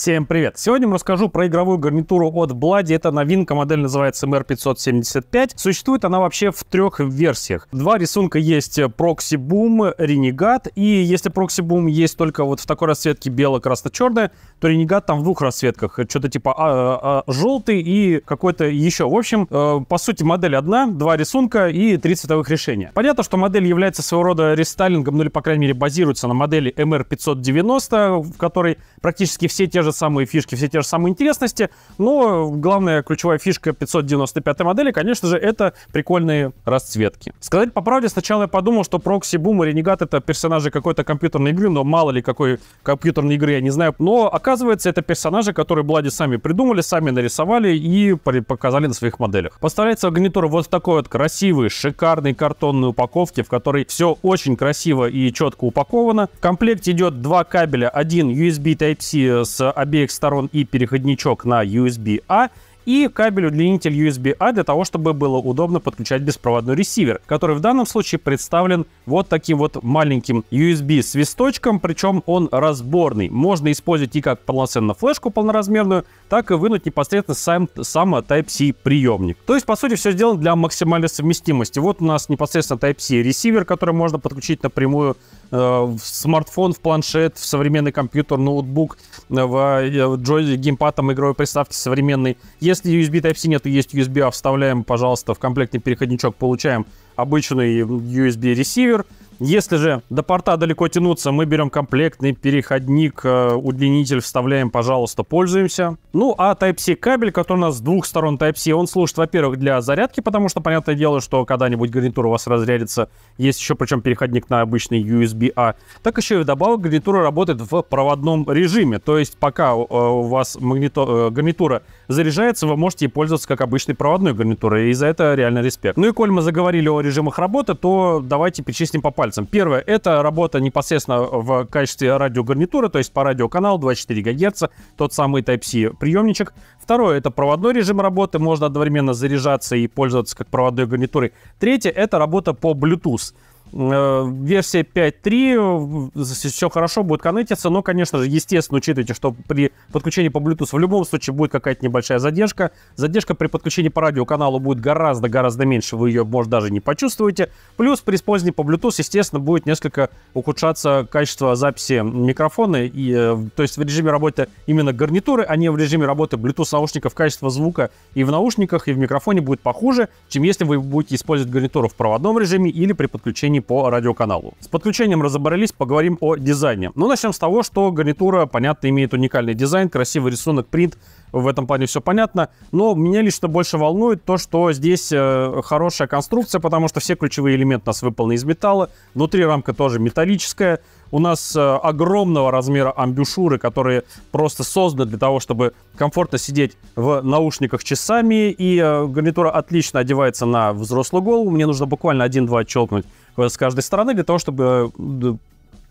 Всем привет! Сегодня вам расскажу про игровую гарнитуру от Bloody. Это новинка, модель называется MR575. Существует она вообще в трех версиях. Два рисунка есть Proxy Boom, Renegade. И если Proxy Boom есть только вот в такой расцветке бело-красно-черная, то Renegade там в двух расцветках. Что-то типа а, а, а желтый и какой-то еще. В общем, э, по сути модель одна, два рисунка и три цветовых решения. Понятно, что модель является своего рода рестайлингом, ну или по крайней мере базируется на модели MR590, в которой практически все те же же самые фишки, все те же самые интересности, но главная ключевая фишка 595 модели, конечно же, это прикольные расцветки. Сказать по правде, сначала я подумал, что Прокси Бум и Ренегат это персонажи какой-то компьютерной игры, но мало ли какой компьютерной игры, я не знаю. Но оказывается, это персонажи, которые Блади сами придумали, сами нарисовали и показали на своих моделях. Поставляется гарнитура вот в такой вот красивой, шикарной картонной упаковке, в которой все очень красиво и четко упаковано. В комплекте идет два кабеля, один USB Type-C с обеих сторон и переходничок на USB-A и кабель-удлинитель USB-A для того, чтобы было удобно подключать беспроводной ресивер, который в данном случае представлен вот таким вот маленьким USB-свисточком, причем он разборный. Можно использовать и как полноценно флешку полноразмерную, так и вынуть непосредственно сам, сам Type-C приемник. То есть, по сути, все сделано для максимальной совместимости. Вот у нас непосредственно Type-C ресивер, который можно подключить напрямую э, в смартфон, в планшет, в современный компьютер, ноутбук, э, в, э, в геймпад, там, игровой приставки современной. Если USB Type-C нет и есть USB-A, а вставляем, пожалуйста, в комплектный переходничок, получаем обычный USB-ресивер. Если же до порта далеко тянуться, мы берем комплектный переходник, э, удлинитель вставляем, пожалуйста, пользуемся. Ну, а Type-C кабель, который у нас с двух сторон Type-C, он служит, во-первых, для зарядки, потому что, понятное дело, что когда-нибудь гарнитура у вас разрядится. Есть еще, причем, переходник на обычный USB-A. Так еще и вдобавок гарнитура работает в проводном режиме. То есть, пока э, у вас магнито... Э, гарнитура заряжается, вы можете пользоваться как обычной проводной гарнитурой. И за это реально респект. Ну и коль мы заговорили о режимах работы, то давайте перечислим по пальцам пальцем. Первое, это работа непосредственно в качестве радиогарнитуры, то есть по радиоканалу 24 ГГц, тот самый Type-C приемничек. Второе, это проводной режим работы, можно одновременно заряжаться и пользоваться как проводной гарнитурой. Третье, это работа по Bluetooth. Э, версия 5.3 все хорошо будет коннектиться, но, конечно же, естественно, учитывайте, что при подключении по Bluetooth в любом случае будет какая-то небольшая задержка. Задержка при подключении по радиоканалу будет гораздо-гораздо меньше, вы ее, может, даже не почувствуете. Плюс при использовании по Bluetooth, естественно, будет несколько ухудшаться качество записи микрофона, и, э, то есть в режиме работы именно гарнитуры, а не в режиме работы Bluetooth наушников, качество звука и в наушниках, и в микрофоне будет похуже, чем если вы будете использовать гарнитуру в проводном режиме или при подключении оборудовании по радиоканалу. С подключением разобрались, поговорим о дизайне. Ну, начнем с того, что гарнитура, понятно, имеет уникальный дизайн, красивый рисунок, принт, в этом плане все понятно. Но меня лично больше волнует то, что здесь э, хорошая конструкция, потому что все ключевые элементы у нас выполнены из металла. Внутри рамка тоже металлическая. У нас э, огромного размера амбюшуры, которые просто созданы для того, чтобы комфортно сидеть в наушниках часами. И э, гарнитура отлично одевается на взрослую голову. Мне нужно буквально один-два челкнуть Э, с каждой стороны для того, чтобы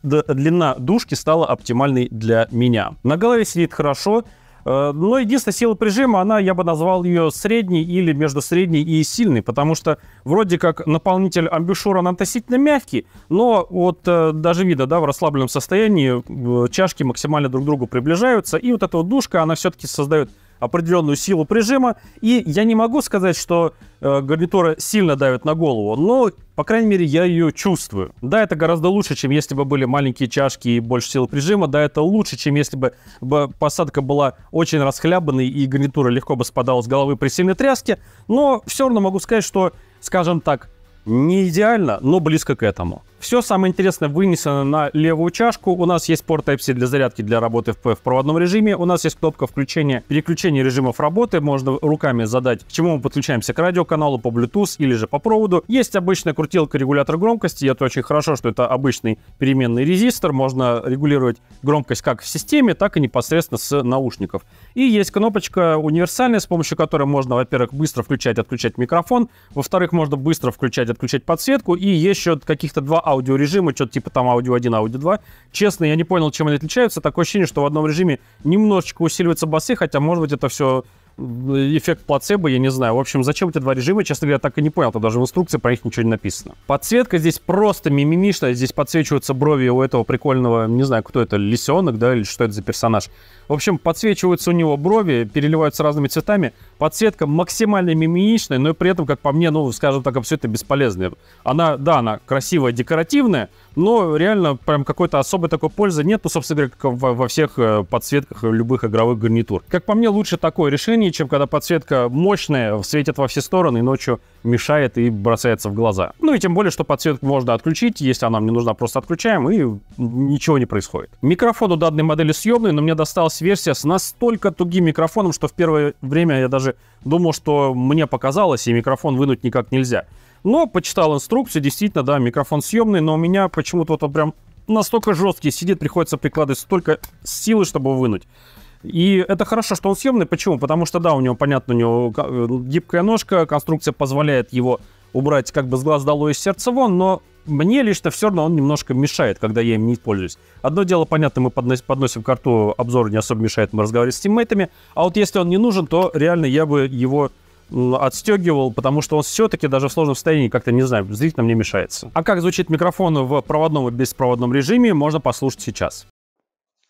э, длина душки стала оптимальной для меня. На голове сидит хорошо, э, но единственная сила прижима, она, я бы назвал ее средней или между средней и сильной, потому что вроде как наполнитель амбушюра, он относительно мягкий, но вот даже видно, да, в расслабленном состоянии чашки максимально друг к другу приближаются, и вот эта вот душка, она все-таки создает определенную силу прижима. И я не могу сказать, что э, гарнитура сильно давит на голову, но, по крайней мере, я ее чувствую. Да, это гораздо лучше, чем если бы были маленькие чашки и больше силы прижима. Да, это лучше, чем если бы посадка была очень расхлябанной и гарнитура легко бы спадала с головы при сильной тряске. Но все равно могу сказать, что, скажем так, не идеально, но близко к этому. Все самое интересное вынесено на левую чашку. У нас есть порт Type-C для зарядки для работы в, в проводном режиме. У нас есть кнопка включения, переключения режимов работы. Можно руками задать, к чему мы подключаемся, к радиоканалу, по Bluetooth или же по проводу. Есть обычная крутилка регулятор громкости. Это очень хорошо, что это обычный переменный резистор. Можно регулировать громкость как в системе, так и непосредственно с наушников. И есть кнопочка универсальная, с помощью которой можно, во-первых, быстро включать, отключать микрофон. Во-вторых, можно быстро включать, отключать подсветку. И еще каких-то два аудиорежимы, что-то типа там аудио 1, аудио 2. Честно, я не понял, чем они отличаются. Такое ощущение, что в одном режиме немножечко усиливаются басы, хотя, может быть, это все Э, эффект плацебо, я не знаю. В общем, зачем эти два режима, честно говоря, так и не понял. Там даже в инструкции про них ничего не написано. Подсветка здесь просто мимимишная. Здесь подсвечиваются брови у этого прикольного, не знаю, кто это, лисенок, да, или что это за персонаж. В общем, подсвечиваются у него брови, переливаются разными цветами. Подсветка максимально мимимичная, но и при этом, как по мне, ну, скажем так, абсолютно бесполезная. Она, да, она красивая, декоративная, но реально прям какой-то особой такой пользы нет, ну, собственно говоря, во, во всех э, подсветках любых игровых гарнитур. Как по мне, лучше такое решение, чем когда подсветка мощная, светит во все стороны и ночью мешает и бросается в глаза. Ну и тем более, что подсветку можно отключить, если она мне нужна, просто отключаем и ничего не происходит. Микрофон у данной модели съемный, но мне досталась версия с настолько тугим микрофоном, что в первое время я даже думал, что мне показалось и микрофон вынуть никак нельзя. Но почитал инструкцию, действительно, да, микрофон съемный, но у меня почему-то вот он прям настолько жесткий сидит, приходится прикладывать столько силы, чтобы вынуть. И это хорошо, что он съемный. Почему? Потому что, да, у него, понятно, у него э, гибкая ножка, конструкция позволяет его убрать как бы с глаз долой из сердца вон, но мне лично все равно он немножко мешает, когда я им не пользуюсь. Одно дело, понятно, мы подносим, подносим карту, обзор не особо мешает, мы разговариваем с тиммейтами, а вот если он не нужен, то реально я бы его отстегивал, потому что он все-таки даже в сложном состоянии как-то, не знаю, зрительно мне мешается. А как звучит микрофон в проводном и беспроводном режиме, можно послушать сейчас.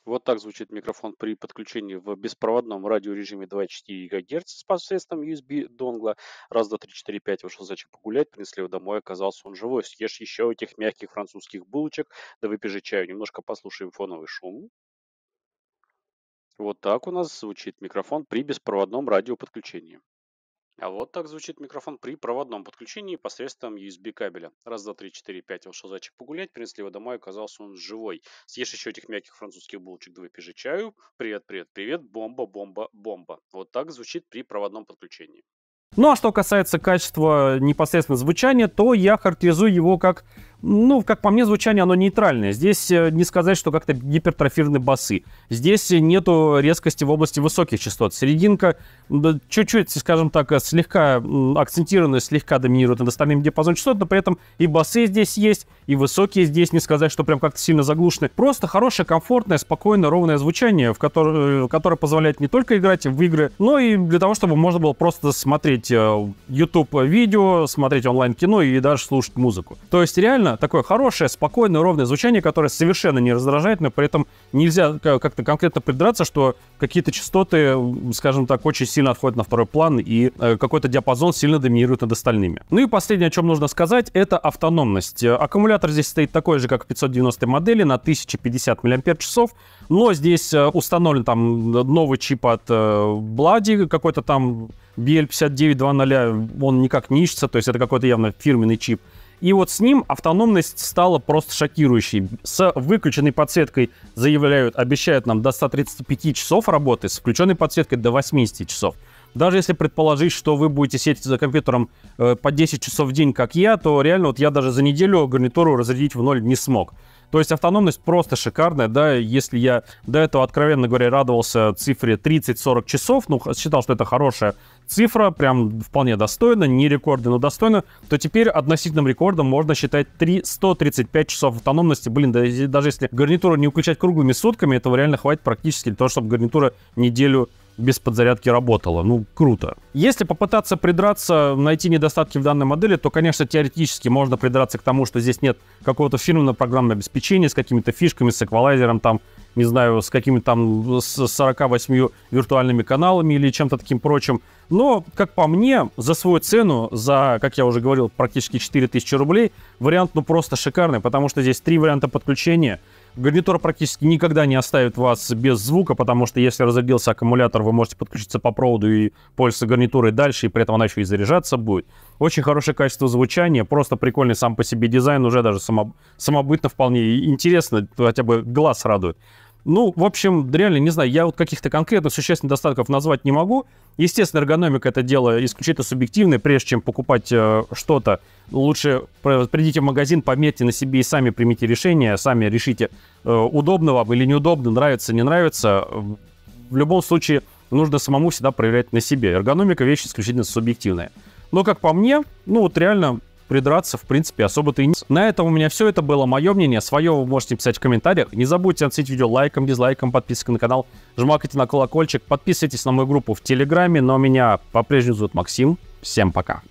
Вот так звучит микрофон при подключении в беспроводном радиорежиме 2,4 ГГц с посредством USB донгла. Раз, два, три, четыре, пять вышел зайчик погулять, принесли его домой, оказался он живой. Съешь еще этих мягких французских булочек, да выпей чаю, немножко послушаем фоновый шум. Вот так у нас звучит микрофон при беспроводном радиоподключении. А вот так звучит микрофон при проводном подключении посредством USB кабеля. Раз, два, три, четыре, пять ушел зайчик погулять, принесли его домой, оказался он живой. Съешь еще этих мягких французских булочек, да выпей чаю. Привет, привет, привет, бомба, бомба, бомба. Вот так звучит при проводном подключении. Ну а что касается качества непосредственно звучания, то я характеризую его как ну, как по мне, звучание оно нейтральное. Здесь э, не сказать, что как-то гипертрофированы басы. Здесь нету резкости в области высоких частот. Серединка чуть-чуть, да, скажем так, слегка акцентированная, слегка доминирует над остальным диапазоном частот, но при этом и басы здесь есть, и высокие здесь, не сказать, что прям как-то сильно заглушены. Просто хорошее, комфортное, спокойное, ровное звучание, в которое, э, которое позволяет не только играть в игры, но и для того, чтобы можно было просто смотреть э, YouTube-видео, смотреть онлайн-кино и даже слушать музыку. То есть реально довольно такое хорошее, спокойное, ровное звучание, которое совершенно не раздражает, но при этом нельзя как-то конкретно придраться, что какие-то частоты, скажем так, очень сильно отходят на второй план, и э, какой-то диапазон сильно доминирует над остальными. Ну и последнее, о чем нужно сказать, это автономность. Э, аккумулятор здесь стоит такой же, как в 590 модели, на 1050 мАч, но здесь э, установлен там новый чип от Blady, какой-то там bl 5920 он никак не ищется, то есть это какой-то явно фирменный чип. И вот с ним автономность стала просто шокирующей. С выключенной подсветкой заявляют, обещают нам до 135 часов работы, с включенной подсветкой до 80 часов. Даже если предположить, что вы будете сидеть за компьютером э, по 10 часов в день, как я, то реально вот я даже за неделю гарнитуру разрядить в ноль не смог. То есть автономность просто шикарная, да, если я до этого, откровенно говоря, радовался цифре 30-40 часов, ну, считал, что это хорошая цифра, прям вполне достойно, не рекорды, но достойно, то теперь относительным рекордом можно считать 3, 135 часов автономности. Блин, да, даже если гарнитуру не выключать круглыми сутками, этого реально хватит практически для того, чтобы гарнитура неделю без подзарядки работала, Ну, круто. Если попытаться придраться, найти недостатки в данной модели, то, конечно, теоретически можно придраться к тому, что здесь нет какого-то фирменного программного обеспечения с какими-то фишками, с эквалайзером там, не знаю, с какими-то там с 48 виртуальными каналами или чем-то таким прочим. Но, как по мне, за свою цену, за, как я уже говорил, практически 4000 рублей, вариант ну просто шикарный, потому что здесь три варианта подключения — Гарнитур практически никогда не оставит вас без звука, потому что если разрядился аккумулятор, вы можете подключиться по проводу и пользоваться гарнитурой дальше, и при этом она еще и заряжаться будет. Очень хорошее качество звучания, просто прикольный сам по себе дизайн, уже даже само, самобытно вполне интересно, хотя бы глаз радует. Ну, в общем, реально, не знаю, я вот каких-то конкретных существенных достатков назвать не могу. Естественно, эргономика — это дело исключительно субъективное. Прежде чем покупать э, что-то, лучше придите в магазин, пометьте на себе и сами примите решение, сами решите, э, удобно вам или неудобно, нравится, не нравится. В любом случае, нужно самому всегда проверять на себе. Эргономика — вещь исключительно субъективная. Но, как по мне, ну вот реально придраться, в принципе, особо-то и не... На этом у меня все. Это было мое мнение. Свое вы можете писать в комментариях. Не забудьте оценить видео лайком, дизлайком, подпиской на канал, жмакайте на колокольчик, подписывайтесь на мою группу в Телеграме. Но меня по-прежнему зовут Максим. Всем пока.